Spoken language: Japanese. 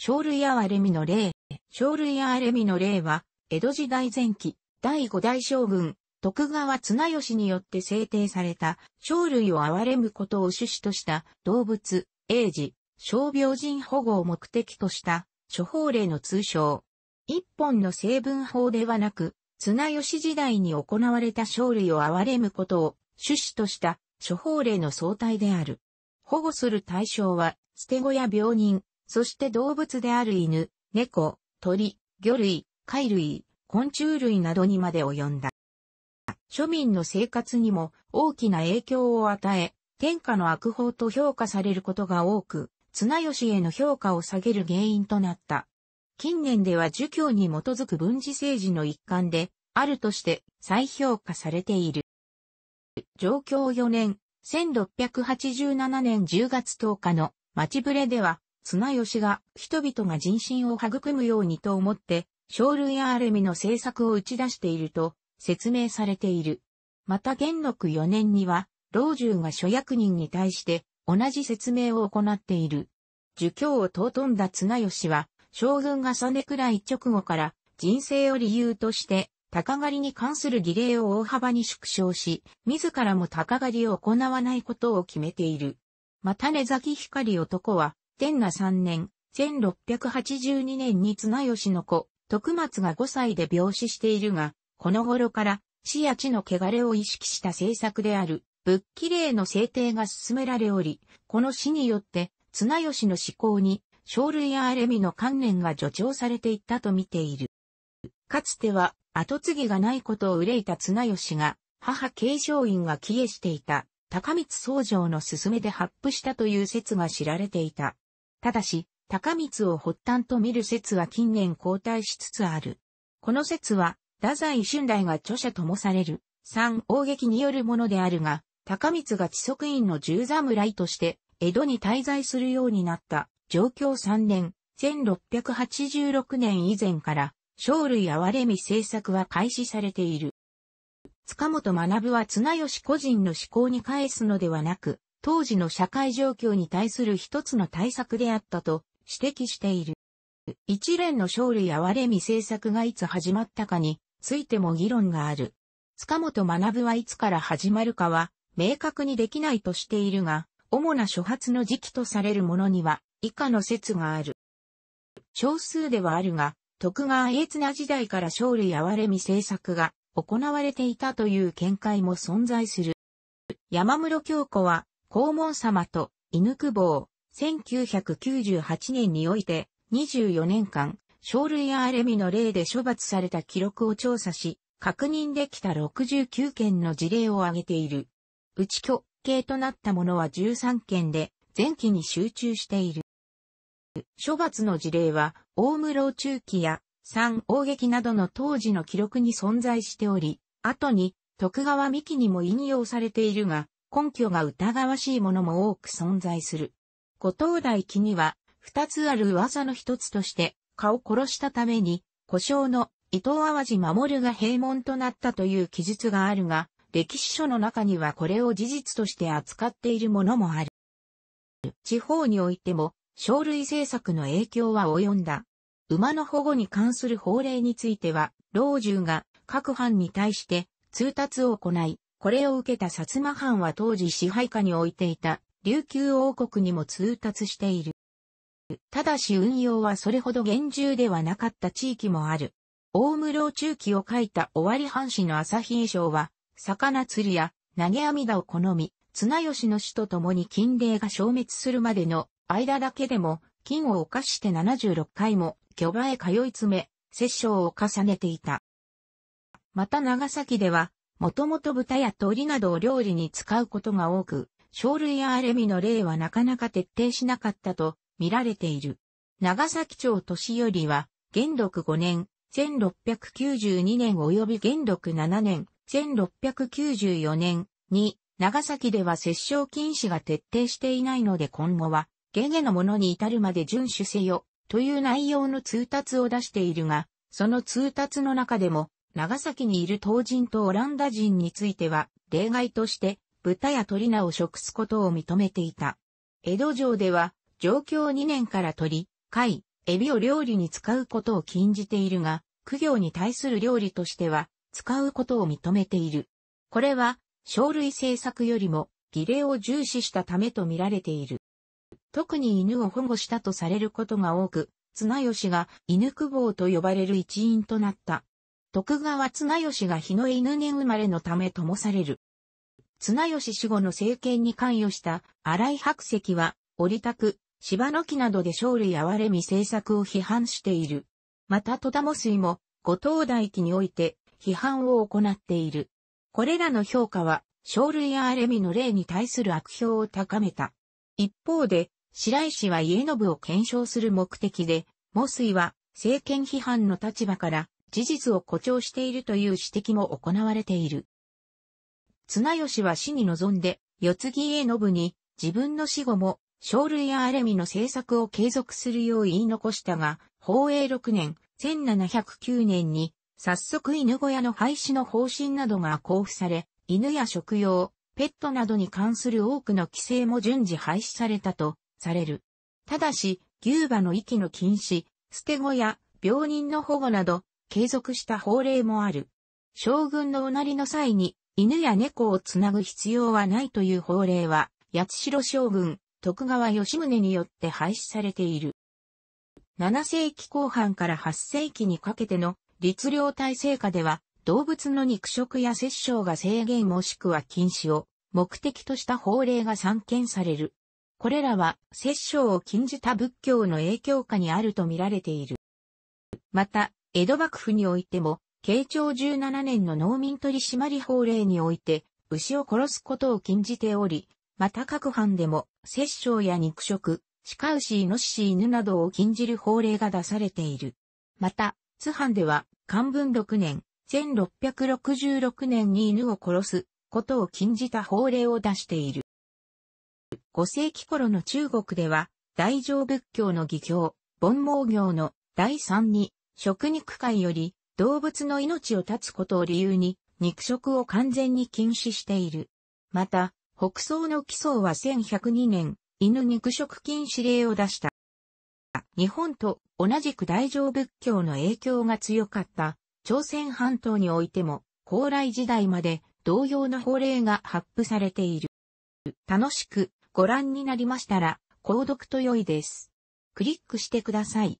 生類憐れみの例。生類憐れみの例は、江戸時代前期、第五代将軍、徳川綱吉によって制定された、生類を憐れむことを趣旨とした動物、英治、傷病人保護を目的とした処方令の通称。一本の成分法ではなく、綱吉時代に行われた生類を憐れむことを趣旨とした処方令の総体である。保護する対象は、捨て子や病人、そして動物である犬、猫、鳥、魚類、貝類、昆虫類などにまで及んだ。庶民の生活にも大きな影響を与え、天下の悪法と評価されることが多く、綱吉への評価を下げる原因となった。近年では儒教に基づく文治政治の一環で、あるとして再評価されている。上京4年、1687年10月10日の町ブレでは、綱吉が人々が人心を育むようにと思って、生類やアレミの政策を打ち出していると説明されている。また元禄4年には、老中が諸役人に対して同じ説明を行っている。儒教を尊んだ綱吉は、将軍が実くらい直後から人生を理由として、鷹狩りに関する儀礼を大幅に縮小し、自らも鷹狩りを行わないことを決めている。また根崎光男は、天那3年、1682年に綱吉の子、徳松が5歳で病死しているが、この頃から死や地の汚れを意識した政策である、仏器霊の制定が進められおり、この死によって、綱吉の思考に、生類や荒れ身の観念が助長されていったと見ている。かつては、後継ぎがないことを憂いた綱吉が、母継承院が帰依していた、高光僧正の勧めで発布したという説が知られていた。ただし、高光を発端と見る説は近年後退しつつある。この説は、太宰春来が著者ともされる、三王劇によるものであるが、高光が地足院の十侍として、江戸に滞在するようになった、上京三年、1686年以前から、生類哀れみ制作は開始されている。塚本学は綱吉個人の思考に返すのではなく、当時の社会状況に対する一つの対策であったと指摘している。一連の勝利やれみ政策がいつ始まったかについても議論がある。塚本学はいつから始まるかは明確にできないとしているが、主な初発の時期とされるものには以下の説がある。少数ではあるが、徳川家綱時代から勝利やれみ政策が行われていたという見解も存在する。山室京子は黄門様と犬久保、1998年において、24年間、生類やーレミの例で処罰された記録を調査し、確認できた69件の事例を挙げている。うち系刑となったものは13件で、前期に集中している。処罰の事例は、大室中期や三王劇などの当時の記録に存在しており、後に徳川三木にも引用されているが、根拠が疑わしいものも多く存在する。後藤大記には、二つある噂の一つとして、蚊を殺したために、故障の伊藤淡路守が閉門となったという記述があるが、歴史書の中にはこれを事実として扱っているものもある。地方においても、生類政策の影響は及んだ。馬の保護に関する法令については、老中が各藩に対して通達を行い、これを受けた薩摩藩は当時支配下に置いていた琉球王国にも通達している。ただし運用はそれほど厳重ではなかった地域もある。大室中期を書いた尾張藩士の朝日衣装は、魚釣りや投げ網だを好み、綱吉の死と共に金霊が消滅するまでの間だけでも、金を犯して76回も巨場へ通い詰め、殺生を重ねていた。また長崎では、もともと豚や鳥などを料理に使うことが多く、生類やアレミの例はなかなか徹底しなかったと見られている。長崎町年寄りは、元禄5年、1692年及び元禄7年、1694年に、長崎では殺傷禁止が徹底していないので今後は、ゲゲのものに至るまで遵守せよ、という内容の通達を出しているが、その通達の中でも、長崎にいる唐人とオランダ人については、例外として、豚や鳥なを食すことを認めていた。江戸城では、上京2年から鳥、貝、エビを料理に使うことを禁じているが、苦行に対する料理としては、使うことを認めている。これは、生類政策よりも、儀礼を重視したためと見られている。特に犬を保護したとされることが多く、綱吉が犬久保と呼ばれる一員となった。徳川綱吉が日の犬年生まれのため灯される。綱吉死後の政権に関与した荒井白石は、折く、芝の木などで勝利やわれみ政策を批判している。また戸田も水も、五島大記において批判を行っている。これらの評価は、生類やわれみの例に対する悪評を高めた。一方で、白石は家信を検証する目的で、母水は政権批判の立場から事実を誇張しているという指摘も行われている。綱吉は死に臨んで、四つ木家信に自分の死後も、生類やアレミの政策を継続するよう言い残したが、宝永6年、1709年に、早速犬小屋の廃止の方針などが交付され、犬や食用、ペットなどに関する多くの規制も順次廃止されたと、される。ただし、牛馬の息の禁止、捨て小屋、病人の保護など、継続した法令もある。将軍のおなりの際に、犬や猫をつなぐ必要はないという法令は、八代将軍、徳川吉宗によって廃止されている。7世紀後半から8世紀にかけての律令体制下では、動物の肉食や殺生が制限もしくは禁止を目的とした法令が散見される。これらは殺生を禁じた仏教の影響下にあると見られている。また、江戸幕府においても、慶長17年の農民取締法令において、牛を殺すことを禁じており、また各藩でも、殺生や肉食、鹿牛イノシシ犬などを禁じる法令が出されている。また、津藩では、漢文6年、1666年に犬を殺すことを禁じた法令を出している。5世紀頃の中国では、大乗仏教の義教、盆毛行の第3に食肉界より動物の命を絶つことを理由に肉食を完全に禁止している。また、北総の基礎は1102年、犬肉食禁止令を出した。日本と同じく大乗仏教の影響が強かった朝鮮半島においても、高麗時代まで同様の法令が発布されている。楽しくご覧になりましたら、購読と良いです。クリックしてください。